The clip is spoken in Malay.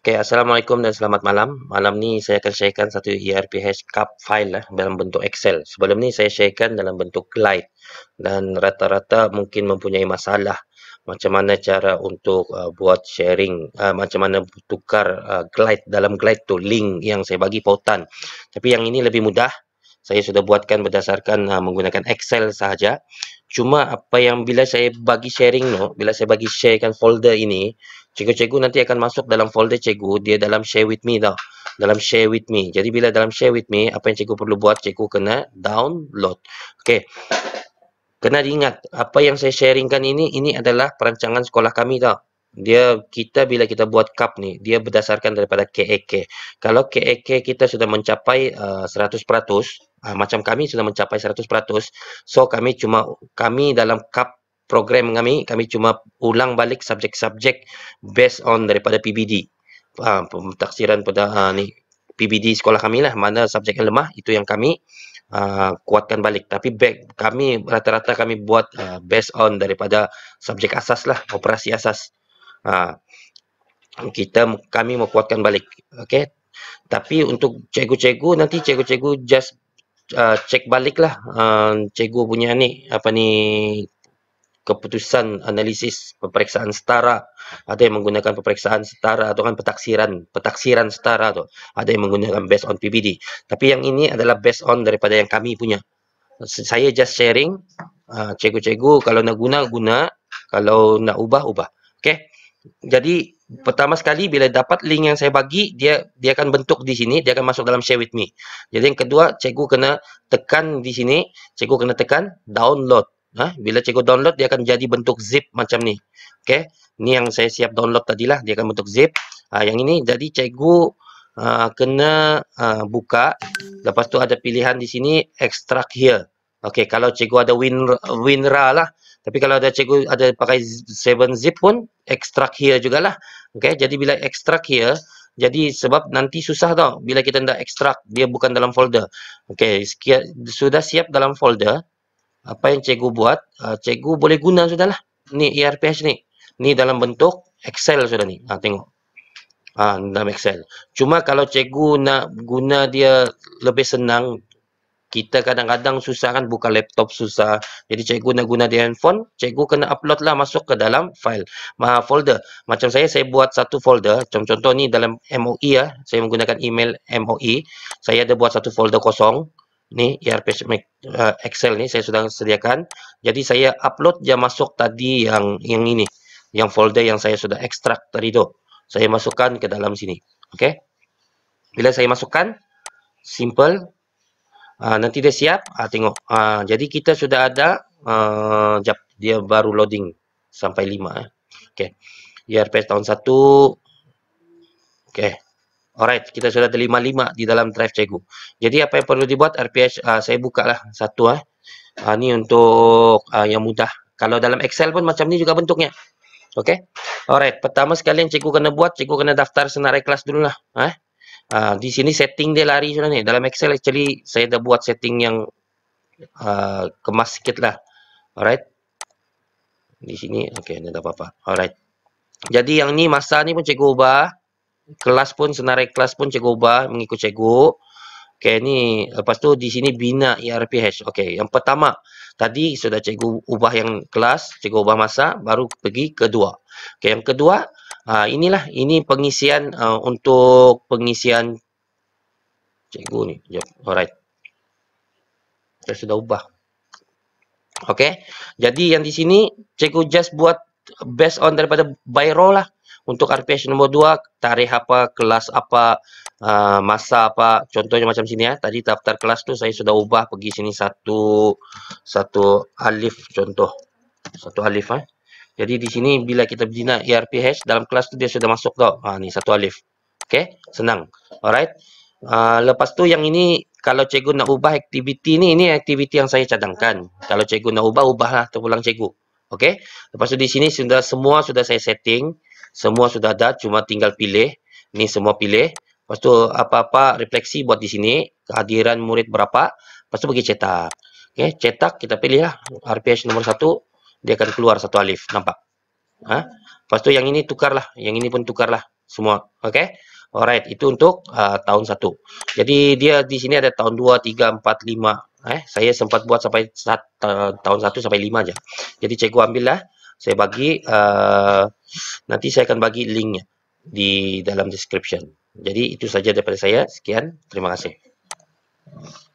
Okay, Assalamualaikum dan selamat malam. Malam ni saya akan sharekan satu ERPH Cup file lah dalam bentuk Excel. Sebelum ni saya sharekan dalam bentuk Glide dan rata-rata mungkin mempunyai masalah macam mana cara untuk uh, buat sharing, uh, macam mana tukar uh, Glide dalam Glide tu link yang saya bagi pautan. Tapi yang ini lebih mudah. Saya sudah buatkan berdasarkan uh, menggunakan Excel sahaja. Cuma apa yang bila saya bagi sharing no, bila saya bagi sharekan folder ini, cikgu-cikgu nanti akan masuk dalam folder cikgu, dia dalam share with me tau. Dalam share with me. Jadi bila dalam share with me, apa yang cikgu perlu buat, cikgu kena download. Okey. Kena diingat, apa yang saya sharingkan ini, ini adalah perancangan sekolah kami tau. Dia, kita bila kita buat cup ni, dia berdasarkan daripada KEK. Kalau KEK kita sudah mencapai uh, eh, 100%, Uh, macam kami sudah mencapai 100%. So kami cuma kami dalam cup program kami kami cuma ulang balik subjek-subjek based on daripada PBD. Uh, ah, pemutaksiran pada uh, ni PBD sekolah kami lah mana subjek yang lemah itu yang kami uh, kuatkan balik. Tapi back kami rata-rata kami buat uh, based on daripada subjek asas lah operasi asas. Uh, kita kami mau kuatkan balik. Okay. Tapi untuk cikgu-cikgu nanti cikgu-cikgu just uh, ah, check balik lah uh, ah, cikgu punya ni apa ni keputusan analisis peperiksaan setara ada yang menggunakan peperiksaan setara atau kan petaksiran petaksiran setara tu ada yang menggunakan based on PBD tapi yang ini adalah based on daripada yang kami punya saya just sharing ah, cikgu-cikgu uh, kalau nak guna guna kalau nak ubah ubah okey jadi Pertama sekali bila dapat link yang saya bagi dia dia akan bentuk di sini dia akan masuk dalam share with me. Jadi yang kedua cikgu kena tekan di sini, cikgu kena tekan download. Nah, ha? bila cikgu download dia akan jadi bentuk zip macam ni. Okey. Ni yang saya siap download tadilah dia akan bentuk zip. Ha, yang ini jadi cikgu uh, kena uh, buka lepas tu ada pilihan di sini extract here. Okey, kalau cikgu ada win winra lah, tapi kalau ada cikgu ada pakai 7-zip pun, extract here jugalah. Okay, jadi bila extract here, jadi sebab nanti susah tau bila kita nak extract, dia bukan dalam folder. Okay, sudah siap dalam folder, apa yang cikgu buat, uh, cikgu boleh guna sudah lah. Ni ERPH ni. Ni dalam bentuk Excel sudah ni. Ha, tengok. Ha, dalam Excel. Cuma kalau cikgu nak guna dia lebih senang, kita kadang-kadang susah kan buka laptop susah. Jadi cikgu nak guna di handphone, cikgu kena upload lah masuk ke dalam file, uh, folder. Macam saya, saya buat satu folder. Macam contoh ni dalam MOE ya, saya menggunakan email MOE. Saya ada buat satu folder kosong. Ni ERP eh, Excel ni saya sudah sediakan. Jadi saya upload dia masuk tadi yang yang ini, yang folder yang saya sudah extract tadi tu. Saya masukkan ke dalam sini. Okey. Bila saya masukkan simple Ah, nanti dia siap. Ha, tengok. Ha, jadi kita sudah ada. Ha, jap, dia baru loading. Sampai lima. Eh. Okay. YRPS e tahun satu. Okay. Alright. Kita sudah ada lima 5 di dalam drive cikgu. Jadi apa yang perlu dibuat? RPS ha, saya buka lah. Satu. Eh. Ha, ni untuk ha, yang mudah. Kalau dalam Excel pun macam ni juga bentuknya. Okay. Alright. Pertama sekali yang cikgu kena buat. Cikgu kena daftar senarai kelas dulu lah. Eh. Uh, di sini setting dia lari sudah ni. Dalam Excel actually saya dah buat setting yang uh, kemas sikit lah. Alright. Di sini, okay, ni tak apa-apa. Alright. Jadi yang ni masa ni pun cikgu ubah. Kelas pun, senarai kelas pun cikgu ubah mengikut cikgu. Okay, ni lepas tu di sini bina ERPH. Okay, yang pertama. Tadi sudah cikgu ubah yang kelas, cikgu ubah masa, baru pergi kedua. Okay, yang kedua, Ha, inilah ini pengisian uh, untuk pengisian cikgu ni. Jom. Alright. Saya sudah ubah. Okay. Jadi yang di sini cikgu just buat based on daripada by role lah untuk RPH nombor 2, tarikh apa, kelas apa, uh, masa apa. Contohnya macam sini ya. Tadi daftar kelas tu saya sudah ubah pergi sini satu satu alif contoh. Satu alif ya. Eh. Jadi di sini bila kita bina ERPH dalam kelas tu dia sudah masuk tau. Ha ni satu alif. Okey, senang. Alright. Uh, lepas tu yang ini kalau cikgu nak ubah aktiviti ni ini aktiviti yang saya cadangkan. Kalau cikgu nak ubah ubahlah pulang cikgu. Okey. Lepas tu di sini sudah semua sudah saya setting, semua sudah ada cuma tinggal pilih. Ni semua pilih. Lepas tu apa-apa refleksi buat di sini, kehadiran murid berapa, lepas tu bagi cetak. Okey, cetak kita pilih lah RPH nombor 1 dia akan keluar satu alif. Nampak? Ha? Lepas tu yang ini tukarlah. Yang ini pun tukarlah semua. Okay? Alright. Itu untuk uh, tahun satu. Jadi dia di sini ada tahun dua, tiga, empat, lima. Eh? Saya sempat buat sampai sat, uh, tahun satu sampai lima aja. Jadi cikgu ambillah. Saya bagi. Uh, nanti saya akan bagi linknya di dalam description. Jadi itu saja daripada saya. Sekian. Terima kasih. Thank you.